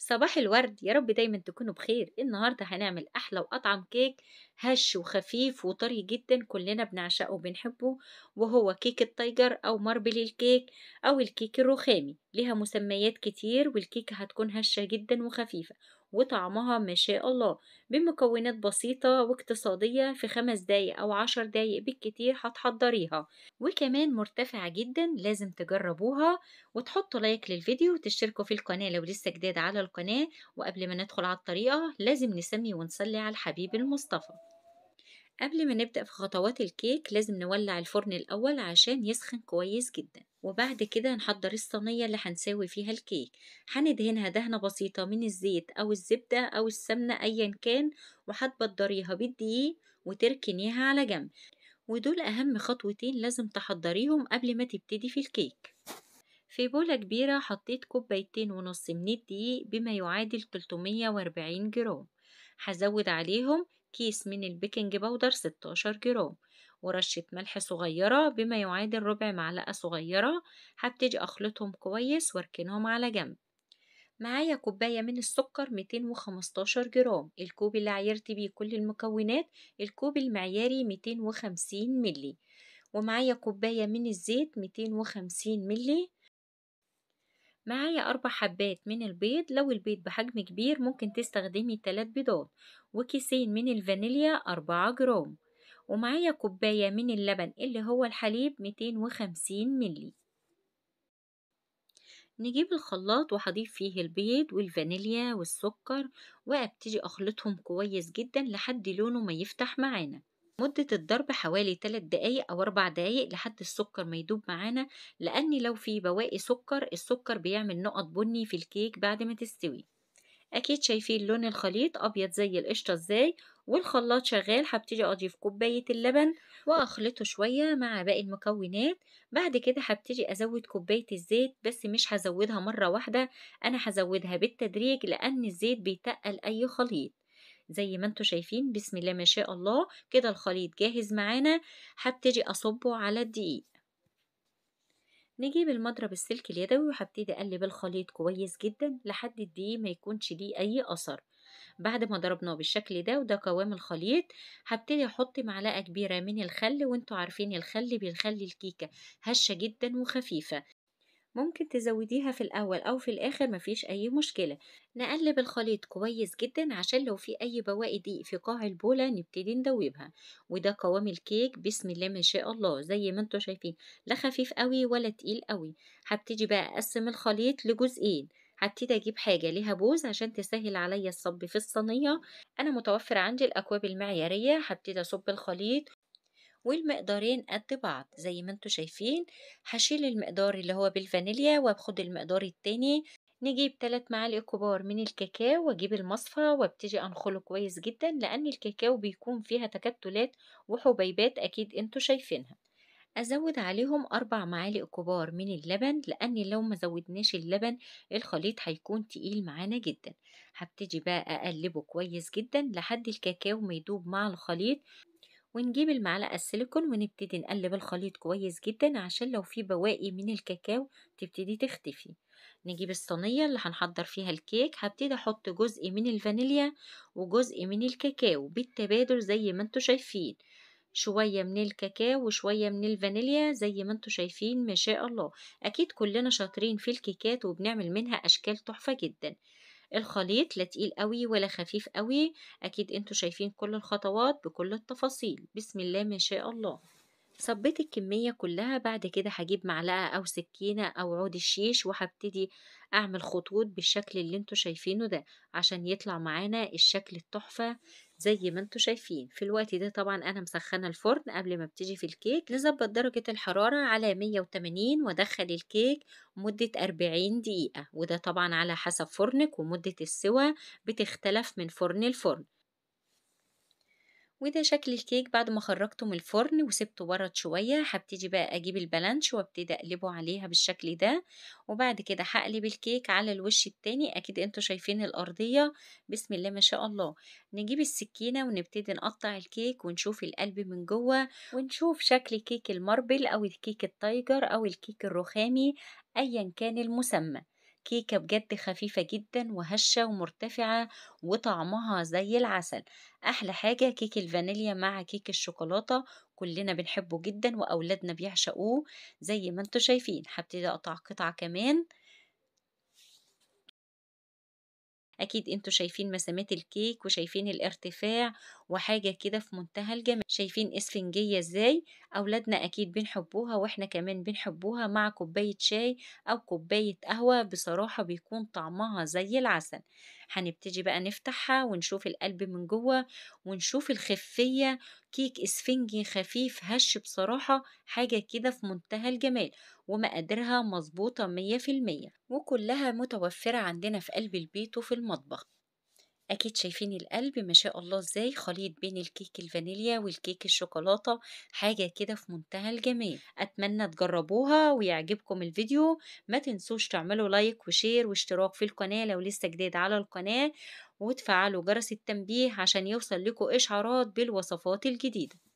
صباح الورد يا رب دايما تكونوا بخير النهارده هنعمل احلى واطعم كيك هش وخفيف وطري جدا كلنا بنعشقه وبنحبه وهو كيك التايجر أو ماربل الكيك أو الكيك الرخامي لها مسميات كتير والكيكة هتكون هشة جدا وخفيفة وطعمها ما شاء الله بمكونات بسيطة واقتصادية في خمس دقايق أو عشر دقايق بالكتير هتحضريها وكمان مرتفعة جدا لازم تجربوها وتحطوا لايك للفيديو وتشتركوا في القناة لو لسه جداد على القناة وقبل ما ندخل على الطريقة لازم نسمي ونصلي على الحبيب المصطفى قبل ما نبدأ في خطوات الكيك لازم نولع الفرن الأول عشان يسخن كويس جدا وبعد كده نحضر الصينية اللي هنساوي فيها الكيك هندهنها دهنة بسيطة من الزيت أو الزبدة أو السمنة أيا كان وهتبدريها بالدقيق وتركنيها على جنب ودول أهم خطوتين لازم تحضريهم قبل ما تبتدي في الكيك في بولة كبيرة حطيت كوبايتين ونص من الدقيق بما يعادل 340 جرام هزود عليهم كيس من البيكنج باودر 16 جرام ورشة ملح صغيرة بما يعادل ربع معلقة صغيرة هبتدي أخلطهم كويس واركنهم على جنب معايا كوباية من السكر 215 جرام الكوب اللي عيرت بيه كل المكونات الكوب المعياري 250 ملي ومعايا كوباية من الزيت 250 ملي معايا أربع حبات من البيض لو البيض بحجم كبير ممكن تستخدمي تلات بيضات وكيسين من الفانيليا أربعة جرام ومعايا كوباية من اللبن اللي هو الحليب 250 ملي نجيب الخلاط وهضيف فيه البيض والفانيليا والسكر وابتدي اخلطهم كويس جدا لحد لونه ما يفتح معانا مدة الضرب حوالي 3 دقايق أو 4 دقايق لحد السكر ما يدوب معانا لأن لو في بواقي سكر السكر بيعمل نقط بني في الكيك بعد ما تستوي أكيد شايفين لون الخليط أبيض زي القشطة إزاي والخلاط شغال هبتدي أضيف كوباية اللبن وأخلطه شوية مع باقي المكونات بعد كده هبتدي أزود كوباية الزيت بس مش هزودها مرة واحدة أنا هزودها بالتدريج لأن الزيت بيتقل أي خليط زي ما انتم شايفين بسم الله ما شاء الله كده الخليط جاهز معانا هبتدي اصبه على الدقيق نجيب المضرب السلك اليدوي وهبتدي اقلب الخليط كويس جدا لحد الدقيق ما يكونش ليه اي اثر بعد ما ضربناه بالشكل ده وده قوام الخليط هبتدي احط معلقه كبيره من الخل وانتوا عارفين الخل بيخلي الكيكه هشه جدا وخفيفه ممكن تزوديها في الأول أو في الآخر مفيش أي مشكلة نقلب الخليط كويس جدا عشان لو في أي بواقي دقيق في قاع البولة نبتدي ندوبها وده قوام الكيك بسم الله ما شاء الله زي ما انتوا شايفين لا خفيف قوي ولا تقيل قوي هبتدي بقى أقسم الخليط لجزئين هبتدي اجيب حاجه ليها بوز عشان تسهل عليا الصب في الصينيه انا متوفر عندي الاكواب المعياريه هبتدي اصب الخليط والمقدارين قد بعض زي ما انتوا شايفين هشيل المقدار اللي هو بالفانيليا وباخد المقدار التاني نجيب 3 معالق كبار من الكاكاو واجيب المصفى وابتدي انخله كويس جدا لان الكاكاو بيكون فيها تكتلات وحبيبات اكيد انتوا شايفينها ازود عليهم اربع معالق كبار من اللبن لان لو ما زودناش اللبن الخليط هيكون تقيل معانا جدا هبتدي بقى اقلبه كويس جدا لحد الكاكاو ما يدوب مع الخليط ونجيب المعلقة السيليكون ونبتدي نقلب الخليط كويس جدا عشان لو في بواقي من الكاكاو تبتدي تختفي نجيب الصينية اللي هنحضر فيها الكيك هبتدي احط جزء من الفانيليا وجزء من الكاكاو بالتبادل زي ما انتوا شايفين شوية من الكاكاو وشوية من الفانيليا زي ما انتوا شايفين ما شاء الله اكيد كلنا شاطرين في الكيكات وبنعمل منها اشكال تحفة جدا الخليط لا تقيل قوي ولا خفيف قوي اكيد انتوا شايفين كل الخطوات بكل التفاصيل بسم الله ما شاء الله صبيت الكمية كلها بعد كده هجيب معلقة أو سكينة أو عود الشيش وهبتدي أعمل خطوط بالشكل اللي انتوا شايفينه ده عشان يطلع معانا الشكل التحفة زي ما انتوا شايفين في الوقت ده طبعا انا مسخنه الفرن قبل ما بتيجي في الكيك نظبط درجه الحراره على 180 وادخل الكيك مده 40 دقيقه وده طبعا على حسب فرنك ومده السوى بتختلف من فرن لفرن وده شكل الكيك بعد ما خرجته من الفرن وسبته برد شوية هبتدي بقى اجيب البلانش وابتدي اقلبه عليها بالشكل ده وبعد كده هقلب الكيك على الوش التاني اكيد انتوا شايفين الارضية بسم الله ما شاء الله نجيب السكينة ونبتدي نقطع الكيك ونشوف القلب من جوه ونشوف شكل كيك الماربل او الكيك التايجر او الكيك الرخامي ايا كان المسمى كيكة بجد خفيفة جدا وهشة ومرتفعة وطعمها زي العسل أحلى حاجة كيك الفانيليا مع كيك الشوكولاتة كلنا بنحبه جدا وأولادنا بيعشقوه زي ما انتوا شايفين هبتدي أقطع قطعة كمان اكيد انتوا شايفين مسامات الكيك وشايفين الارتفاع وحاجه كده في منتهى الجمال شايفين اسفنجيه ازاي اولادنا اكيد بنحبوها واحنا كمان بنحبوها مع كوبايه شاي او كوبايه قهوه بصراحه بيكون طعمها زي العسل هنبتدي بقى نفتحها ونشوف القلب من جوه ونشوف الخفيه كيك اسفنجي خفيف هش بصراحه حاجه كده في منتهى الجمال ومقاديرها مظبوطة مية في المية وكلها متوفرة عندنا في قلب البيت وفي المطبخ أكيد شايفين القلب ما شاء الله إزاي خليط بين الكيك الفانيليا والكيك الشوكولاتة حاجة كده في منتهى الجمال أتمنى تجربوها ويعجبكم الفيديو ما تنسوش تعملوا لايك وشير واشتراك في القناة لو لسه جديد على القناة وتفعلوا جرس التنبيه عشان يوصل لكم إشعارات بالوصفات الجديدة